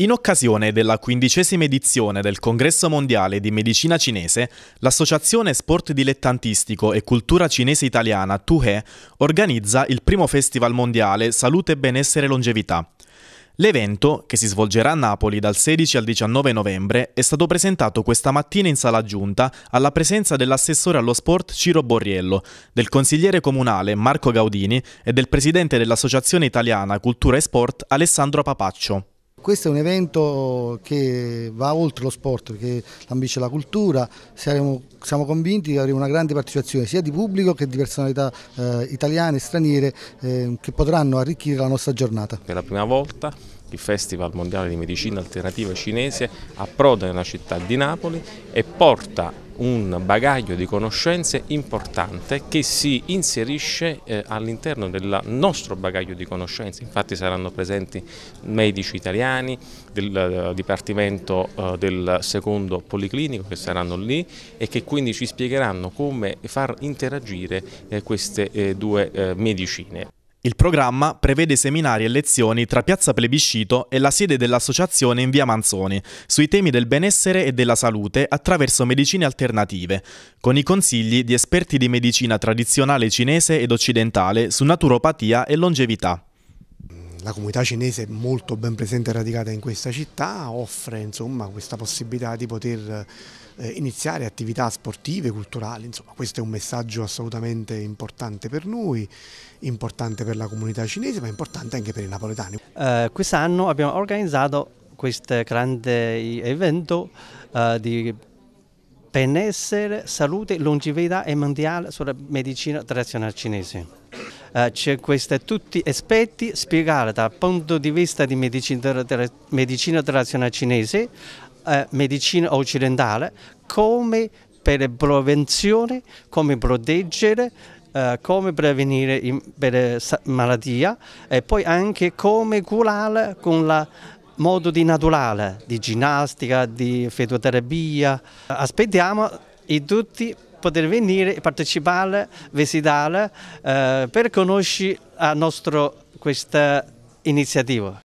In occasione della quindicesima edizione del Congresso Mondiale di Medicina Cinese, l'Associazione Sport Dilettantistico e Cultura Cinese Italiana Tuhe organizza il primo Festival Mondiale Salute, Benessere e Longevità. L'evento, che si svolgerà a Napoli dal 16 al 19 novembre, è stato presentato questa mattina in sala giunta alla presenza dell'assessore allo sport Ciro Borriello, del consigliere comunale Marco Gaudini e del presidente dell'Associazione Italiana Cultura e Sport Alessandro Papaccio. Questo è un evento che va oltre lo sport, che ambisce la cultura, siamo, siamo, convinti che avremo una grande partecipazione sia di pubblico che di personalità eh, italiane e straniere eh, che potranno arricchire la nostra giornata. Per la prima volta il Festival Mondiale di Medicina Alternativa Cinese approda nella città di Napoli e porta un bagaglio di conoscenze importante che si inserisce eh, all'interno del nostro bagaglio di conoscenze, infatti saranno presenti medici italiani del uh, Dipartimento uh, del secondo policlinico che saranno lì e che quindi ci spiegheranno come far interagire eh, queste eh, due eh, medicine. Il programma prevede seminari e lezioni tra Piazza Plebiscito e la sede dell'associazione in via Manzoni sui temi del benessere e della salute attraverso medicine alternative, con i consigli di esperti di medicina tradizionale cinese ed occidentale su naturopatia e longevità la comunità cinese è molto ben presente e radicata in questa città, offre insomma, questa possibilità di poter eh, iniziare attività sportive, culturali, insomma, questo è un messaggio assolutamente importante per noi, importante per la comunità cinese ma importante anche per i napoletani. Uh, quest'anno abbiamo organizzato questo grande evento uh, di benessere, salute, longevità e mondiale sulla medicina tradizionale cinese eh, c'è questi tutti aspetti spiegati dal punto di vista di medicina, tradizionale cinese, eh, medicina occidentale, come per prevenzione, come proteggere Uh, come prevenire in, per eh, malattia e poi anche come curare con il modo di naturale, di ginnastica, di fetoterapia. Aspettiamo e tutti poter venire e partecipare, visitare eh, per conoscere la nostra questa iniziativa.